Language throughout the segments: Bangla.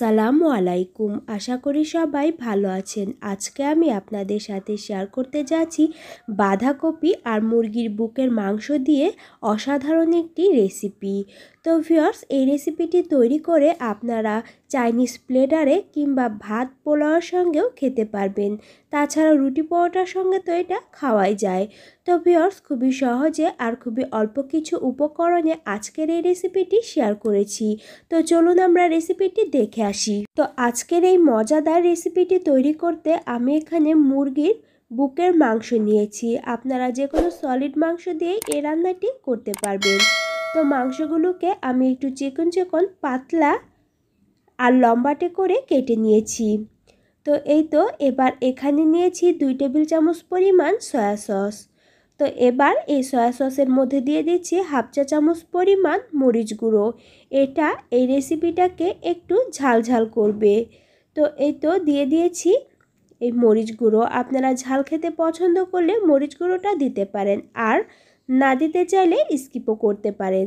সালামু আলাইকুম আশা করি সবাই ভালো আছেন আজকে আমি আপনাদের সাথে শেয়ার করতে যাচ্ছি বাঁধাকপি আর মুরগির বুকের মাংস দিয়ে অসাধারণ একটি রেসিপি তো ভিওর্স এই রেসিপিটি তৈরি করে আপনারা চাইনিজ প্লেটারে কিংবা ভাত পোলাওয়ার সঙ্গেও খেতে পারবেন তাছাড়া রুটি পরোটার সঙ্গে তো এটা খাওয়াই যায় তো ভিওর্স খুবই সহজে আর খুবই অল্প কিছু উপকরণে আজকের এই রেসিপিটি শেয়ার করেছি তো চলুন আমরা রেসিপিটি দেখে আসি তো আজকের এই মজাদার রেসিপিটি তৈরি করতে আমি এখানে মুরগির বুকের মাংস নিয়েছি আপনারা যে কোনো সলিড মাংস দিয়ে এই রান্নাটি করতে পারবেন তো মাংসগুলোকে আমি একটু চিকন চিকন পাতলা আর লম্বাটে করে কেটে নিয়েছি তো এই তো এবার এখানে নিয়েছি দুই টেবিল চামচ পরিমাণ সয়া সস তো এবার এই সয়া সসের মধ্যে দিয়ে দিচ্ছি হাফ চা চামচ পরিমাণ মরিচ গুঁড়ো এটা এই রেসিপিটাকে একটু ঝালঝাল করবে তো এই তো দিয়ে দিয়েছি এই মরিচ গুঁড়ো আপনারা ঝাল খেতে পছন্দ করলে মরিচ গুঁড়োটা দিতে পারেন আর না দিতে চাইলে স্কিপও করতে পারেন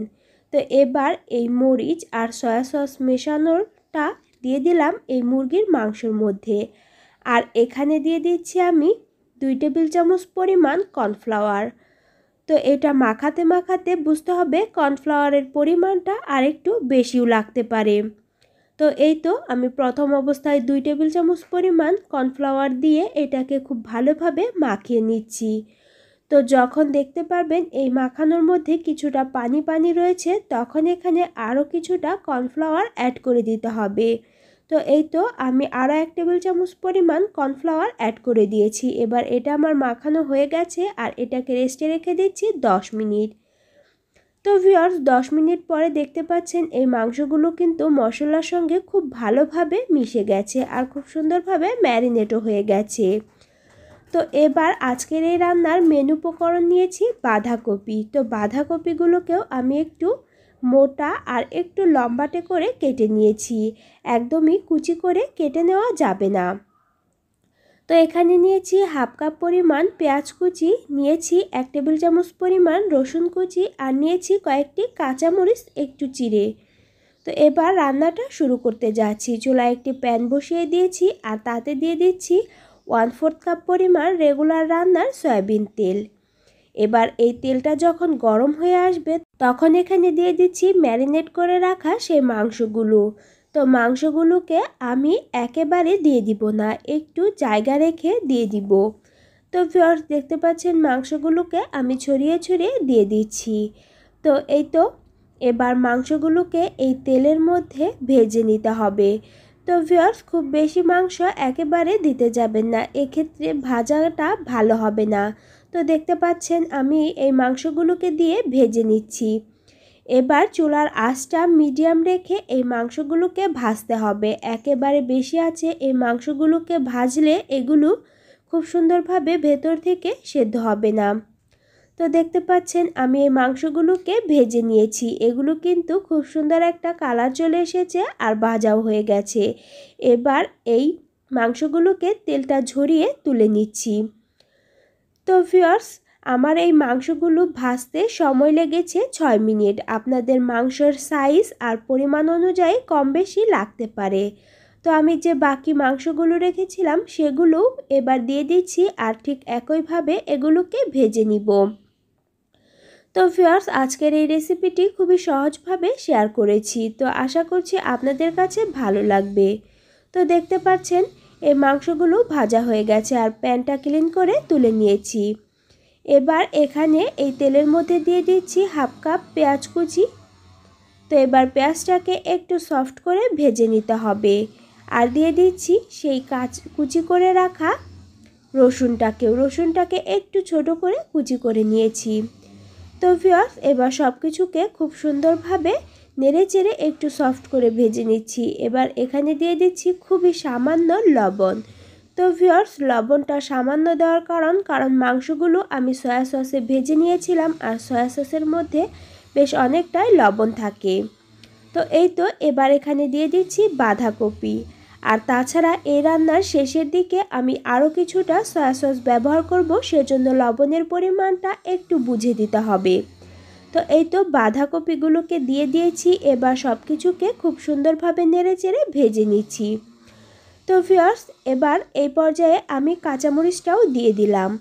তো এবার এই মরিচ আর সয়া সস মেশানোরটা দিয়ে দিলাম এই মুরগির মাংসর মধ্যে আর এখানে দিয়ে দিচ্ছি আমি দুই টেবিল চামচ পরিমাণ কর্নফ্লাওয়ার তো এটা মাখাতে মাখাতে বুঝতে হবে কর্নফ্লাওয়ারের পরিমাণটা আর একটু বেশিও লাগতে পারে তো এই তো আমি প্রথম অবস্থায় দুই টেবিল চামচ পরিমাণ কর্নফ্লাওয়ার দিয়ে এটাকে খুব ভালোভাবে মাখিয়ে নিচ্ছি তো যখন দেখতে পারবেন এই মাখানোর মধ্যে কিছুটা পানি পানি রয়েছে তখন এখানে আরও কিছুটা কর্নফ্লাওয়ার অ্যাড করে দিতে হবে তো এই তো আমি আরও এক টেবিল চামচ পরিমাণ কর্নফ্লাওয়ার অ্যাড করে দিয়েছি এবার এটা আমার মাখানো হয়ে গেছে আর এটাকে রেস্টে রেখে দিচ্ছি 10 মিনিট তো ভিওর্স দশ মিনিট পরে দেখতে পাচ্ছেন এই মাংসগুলো কিন্তু মশলার সঙ্গে খুব ভালোভাবে মিশে গেছে আর খুব সুন্দরভাবে ম্যারিনেটও হয়ে গেছে তো এবার আজকের এই রান্নার মেনু উপকরণ নিয়েছি বাঁধাকপি তো বাঁধাকপিগুলোকেও আমি একটু মোটা আর একটু লম্বাটে করে কেটে নিয়েছি একদমই কুচি করে কেটে নেওয়া যাবে না তো এখানে নিয়েছি হাফ কাপ পরিমাণ পেঁয়াজ কুচি নিয়েছি এক টেবিল চামচ পরিমাণ রসুন কুচি আর নিয়েছি কয়েকটি কাঁচামরিচ একটু চিড়ে তো এবার রান্নাটা শুরু করতে যাচ্ছি চুলায় একটি প্যান বসিয়ে দিয়েছি আর তাতে দিয়ে দিচ্ছি ওয়ান ফোর্থ কাপ পরিমাণ রেগুলার রান্নার সয়াবিন তেল এবার এই তেলটা যখন গরম হয়ে আসবে তখন এখানে দিয়ে দিচ্ছি ম্যারিনেট করে রাখা সেই মাংসগুলো তো মাংসগুলোকে আমি একেবারে দিয়ে দিব না একটু জায়গা রেখে দিয়ে দিব তো ভিওর্স দেখতে পাচ্ছেন মাংসগুলোকে আমি ছড়িয়ে ছড়িয়ে দিয়ে দিচ্ছি তো এই তো এবার মাংসগুলোকে এই তেলের মধ্যে ভেজে নিতে হবে তো ভিওর্স খুব বেশি মাংস একেবারে দিতে যাবেন না এক্ষেত্রে ভাজাটা ভালো হবে না তো দেখতে পাচ্ছেন আমি এই মাংসগুলোকে দিয়ে ভেজে নিচ্ছি এবার চুলার আঁচটা মিডিয়াম রেখে এই মাংসগুলোকে ভাজতে হবে একেবারে বেশি আছে এই মাংসগুলোকে ভাজলে এগুলো খুব সুন্দরভাবে ভেতর থেকে সেদ্ধ হবে না তো দেখতে পাচ্ছেন আমি এই মাংসগুলোকে ভেজে নিয়েছি এগুলো কিন্তু খুব সুন্দর একটা কালার চলে এসেছে আর ভাজাও হয়ে গেছে এবার এই মাংসগুলোকে তেলটা ঝরিয়ে তুলে নিচ্ছি তো ভিওর্স আমার এই মাংসগুলো ভাজতে সময় লেগেছে ছয় মিনিট আপনাদের মাংসর সাইজ আর পরিমাণ অনুযায়ী কম বেশি লাগতে পারে তো আমি যে বাকি মাংসগুলো রেখেছিলাম সেগুলো এবার দিয়ে দিচ্ছি আর ঠিক একইভাবে এগুলোকে ভেজে নিব তো ভিউয়ার্স আজকের এই রেসিপিটি খুবই সহজভাবে শেয়ার করেছি তো আশা করছি আপনাদের কাছে ভালো লাগবে তো দেখতে পাচ্ছেন এই মাংসগুলো ভাজা হয়ে গেছে আর প্যানটা ক্লিন করে তুলে নিয়েছি এবার এখানে এই তেলের মধ্যে দিয়ে দিচ্ছি হাফ কাপ পেঁয়াজ কুচি তো এবার পেঁয়াজটাকে একটু সফট করে ভেজে নিতে হবে আর দিয়ে দিচ্ছি সেই কাঁচ কুচি করে রাখা রসুনটাকেও রসুনটাকে একটু ছোট করে কুচি করে নিয়েছি তো ভিওয়ার্স এবার সব কিছুকে খুব সুন্দরভাবে নেড়ে চেড়ে একটু সফট করে ভেজে নিচ্ছি এবার এখানে দিয়ে দিচ্ছি খুবই সামান্য লবণ তো ভিওর্স লবণটা সামান্য দেওয়ার কারণ কারণ মাংসগুলো আমি সয়া সসে ভেজে নিয়েছিলাম আর সয়া সসের মধ্যে বেশ অনেকটাই লবণ থাকে তো এই তো এবার এখানে দিয়ে দিচ্ছি বাঁধাকপি আর তাছাড়া এই রান্নার শেষের দিকে আমি আরও কিছুটা সয়া সস ব্যবহার করব সেজন্য লবণের পরিমাণটা একটু বুঝে দিতে হবে তো এই তো বাঁধাকপিগুলোকে দিয়ে দিয়েছি এবার সব কিছুকে খুব সুন্দরভাবে নেড়ে চেড়ে ভেজে নিচ্ছি তো ফিয়ার্স এবার এই পর্যায়ে আমি কাঁচামরিচটাও দিয়ে দিলাম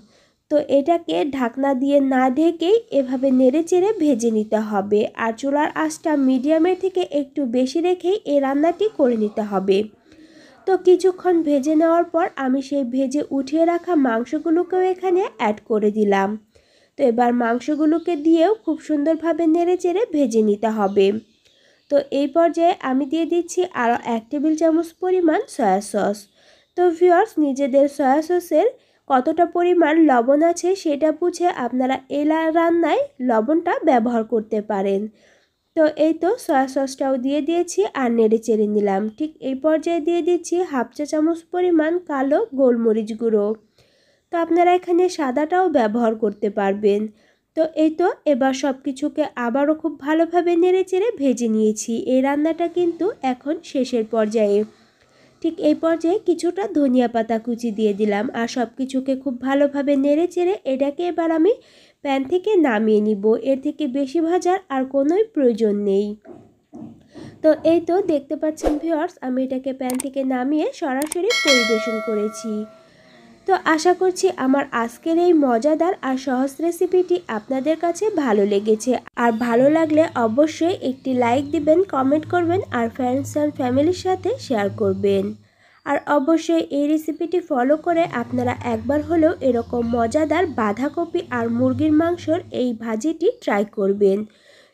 তো এটাকে ঢাকনা দিয়ে না ঢেকেই এভাবে নেড়ে চেড়ে ভেজে নিতে হবে আর চুলার আঁচটা মিডিয়ামের থেকে একটু বেশি রেখেই এই রান্নাটি করে নিতে হবে তো কিছুক্ষণ ভেজে নেওয়ার পর আমি সেই ভেজে উঠিয়ে রাখা মাংসগুলোকেও এখানে অ্যাড করে দিলাম তো এবার মাংসগুলোকে দিয়েও খুব সুন্দরভাবে নেড়ে চেড়ে ভেজে নিতে হবে তো এই পর্যায়ে আমি দিয়ে দিচ্ছি আরও এক টেবিল চামচ পরিমাণ সয়া সস তো ভিওর্স নিজেদের সয়া সসের কতটা পরিমাণ লবণ আছে সেটা বুঝে আপনারা এলা রান্নায় লবণটা ব্যবহার করতে পারেন তো এই তো সয়া সসটাও দিয়ে দিয়েছি আর নেড়ে চেড়ে নিলাম ঠিক এই পর্যায়ে দিয়ে দিচ্ছি হাফ চা চামচ পরিমাণ কালো গোলমরিচ গুঁড়ো তো আপনারা এখানে সাদাটাও ব্যবহার করতে পারবেন তো এই তো এবার সব কিছুকে আবারও খুব ভালোভাবে নেড়ে চেড়ে ভেজে নিয়েছি এই রান্নাটা কিন্তু এখন শেষের পর্যায়ে ঠিক এই পর্যায়ে কিছুটা ধনিয়া পাতা কুচি দিয়ে দিলাম আর সব কিছুকে খুব ভালোভাবে নেড়ে চেড়ে এটাকে এবার আমি প্যান থেকে নামিয়ে নিব এর থেকে বেশি ভাজার আর কোনোই প্রয়োজন নেই তো এই তো দেখতে পাচ্ছেন ভিওয়ার্স আমি এটাকে প্যান থেকে নামিয়ে সরাসরি পরিবেশন করেছি তো আশা করছি আমার আজকের এই মজাদার আর সহজ রেসিপিটি আপনাদের কাছে ভালো লেগেছে আর ভালো লাগলে অবশ্যই একটি লাইক দিবেন কমেন্ট করবেন আর ফ্রেন্ডস অ্যান্ড ফ্যামিলির সাথে শেয়ার করবেন আর অবশ্যই এই রেসিপিটি ফলো করে আপনারা একবার হলেও এরকম মজাদার বাঁধাকপি আর মুরগির মাংসর এই ভাজিটি ট্রাই করবেন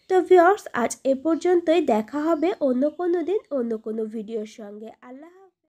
তো ভিওর্স আজ এ পর্যন্তই দেখা হবে অন্য কোনো দিন অন্য কোনো ভিডিওর সঙ্গে আল্লাহ